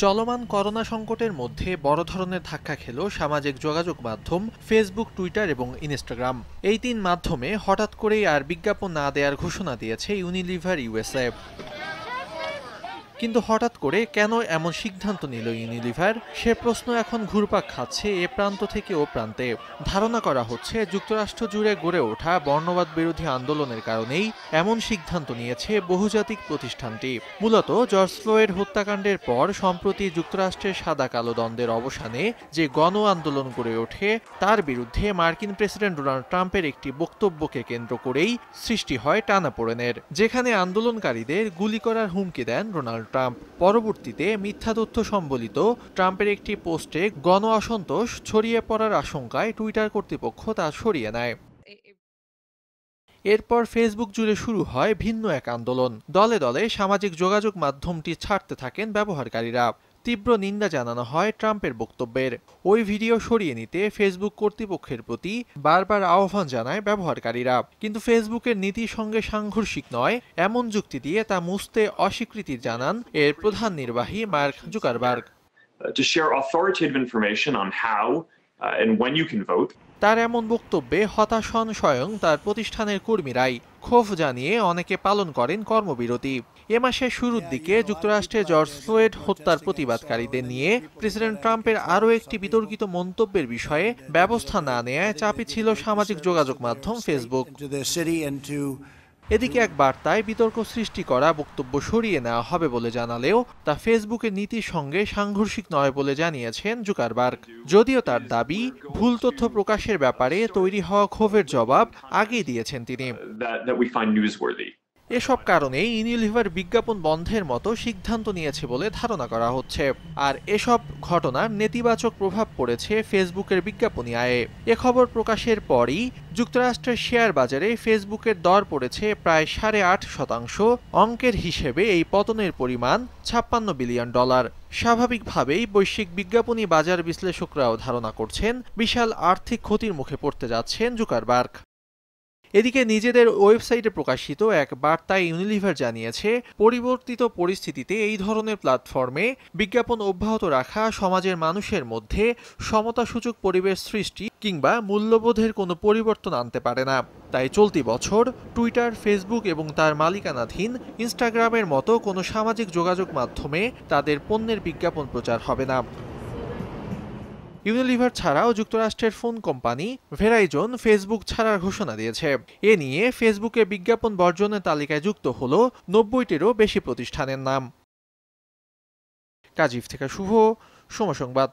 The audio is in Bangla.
চলমান করোনা সংকটের মধ্যে বড় ধরনের ধাক্কা খেল সামাজিক যোগাযোগ মাধ্যম ফেসবুক টুইটার এবং ইনস্টাগ্রাম এই তিন মাধ্যমে হঠাৎ করেই আর বিজ্ঞাপন না দেওয়ার ঘোষণা দিয়েছে ইউনিলিভার ইউএসএফ কিন্তু হঠাৎ করে কেন এমন সিদ্ধান্ত নিল ইউনিলিভার সে প্রশ্ন এখন ঘুরপাক খাচ্ছে এ প্রান্ত থেকে ও প্রান্তে ধারণা করা হচ্ছে যুক্তরাষ্ট্র জুড়ে গড়ে ওঠা বর্ণবাদ বিরোধী আন্দোলনের কারণেই এমন সিদ্ধান্ত নিয়েছে বহুজাতিক প্রতিষ্ঠানটি মূলত জর্জ ফ্লোয়েড হত্যাকাণ্ডের পর সম্প্রতি যুক্তরাষ্ট্রের সাদা কালো দ্বন্দ্বের অবসানে যে গণ আন্দোলন গড়ে ওঠে তার বিরুদ্ধে মার্কিন প্রেসিডেন্ট ডোনাল্ড ট্রাম্পের একটি বক্তব্যকে কেন্দ্র করেই সৃষ্টি হয় টানাপোড়েনের যেখানে আন্দোলনকারীদের গুলি করার হুমকি দেন ডোনাল্ড ট্রাম্প পরবর্তীতে মিথ্যা তথ্য সম্বলিত ট্রাম্পের একটি পোস্টে গণ অসন্তোষ ছড়িয়ে পড়ার আশঙ্কায় টুইটার কর্তৃপক্ষ তা সরিয়ে নেয় এরপর ফেসবুক জুড়ে শুরু হয় ভিন্ন এক আন্দোলন দলে দলে সামাজিক যোগাযোগ মাধ্যমটি ছাড়তে থাকেন ব্যবহারকারীরা তীব্র নিন্দা জানানো হয় ট্রাম্পের বক্তব্যের ওই ভিডিও সরিয়ে নিতে ফেসবুক কর্তৃপক্ষের প্রতি বারবার আহ্বান জানায় ব্যবহারকারীরা কিন্তু ফেসবুকের নীতির সঙ্গে সাংঘর্ষিক নয় এমন যুক্তি দিয়ে তা মুছতে অস্বীকৃতি জানান এর প্রধান নির্বাহী মার্ক জুকারবার্গ uh, uh, তার এমন বক্তব্যে হতাশন স্বয়ং তার প্রতিষ্ঠানের কর্মীরাই ক্ষোভ জানিয়ে অনেকে পালন করেন কর্মবিরতি এ মাসের শুরুর দিকে যুক্তরাষ্ট্রে জর্জ ফ্লোয়েড হত্যার প্রতিবাদকারীদের নিয়ে প্রেসিডেন্ট ট্রাম্পের আরও একটি বিতর্কিত মন্তব্যের বিষয়ে ব্যবস্থা না নেয়ায় চাপে ছিল সামাজিক যোগাযোগ মাধ্যম ফেসবুক এদিকে এক বার্তায় বিতর্ক সৃষ্টি করা বক্তব্য সরিয়ে নেওয়া হবে বলে জানালেও তা ফেসবুকের নীতির সঙ্গে সাংঘর্ষিক নয় বলে জানিয়েছেন জুকারবার্গ যদিও তার দাবি ভুল তথ্য প্রকাশের ব্যাপারে তৈরি হওয়া ক্ষোভের জবাব আগেই দিয়েছেন তিনি এসব কারণে ইউনিলিভার বিজ্ঞাপন বন্ধের মতো সিদ্ধান্ত নিয়েছে বলে ধারণা করা হচ্ছে আর এসব ঘটনার নেতিবাচক প্রভাব পড়েছে ফেসবুকের বিজ্ঞাপনী আয়ে এ খবর প্রকাশের পরই যুক্তরাষ্ট্রের শেয়ার বাজারে ফেসবুকের দর পড়েছে প্রায় সাড়ে আট শতাংশ অঙ্কের হিসেবে এই পতনের পরিমাণ ছাপ্পান্ন বিলিয়ন ডলার স্বাভাবিকভাবেই বৈশ্বিক বিজ্ঞাপনী বাজার বিশ্লেষকরাও ধারণা করছেন বিশাল আর্থিক ক্ষতির মুখে পড়তে যাচ্ছেন জুকারবার্গ এদিকে নিজেদের ওয়েবসাইটে প্রকাশিত এক বার্তায় ইউনিলিভার জানিয়েছে পরিবর্তিত পরিস্থিতিতে এই ধরনের প্ল্যাটফর্মে বিজ্ঞাপন অব্যাহত রাখা সমাজের মানুষের মধ্যে সমতাসূচক পরিবেশ সৃষ্টি কিংবা মূল্যবোধের কোনো পরিবর্তন আনতে পারে না তাই চলতি বছর টুইটার ফেসবুক এবং তার মালিকানাধীন ইনস্টাগ্রামের মতো কোনো সামাজিক যোগাযোগ মাধ্যমে তাদের পণ্যের বিজ্ঞাপন প্রচার হবে না ইউনিলিভার ছাড়াও যুক্তরাষ্ট্রের ফোন কোম্পানি ভেরাইজন ফেসবুক ছাড়ার ঘোষণা দিয়েছে এ নিয়ে ফেসবুকে বিজ্ঞাপন বর্জনের তালিকায় যুক্ত হল নব্বইটিরও বেশি প্রতিষ্ঠানের নাম কাজী থেকে শুভ সময় সংবাদ